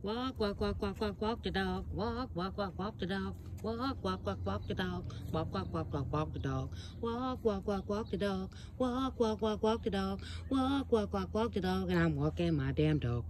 Walk, walk, walk, walk, walk, walk the dog. Walk, walk, walk, walk the dog. Walk, walk, walk, walk the dog. Walk, walk, walk, walk, walk the dog. Walk, walk, walk, walk the dog. Walk, walk, walk, walk the dog. Walk, walk, walk, walk the dog. And I'm walking my damn dog.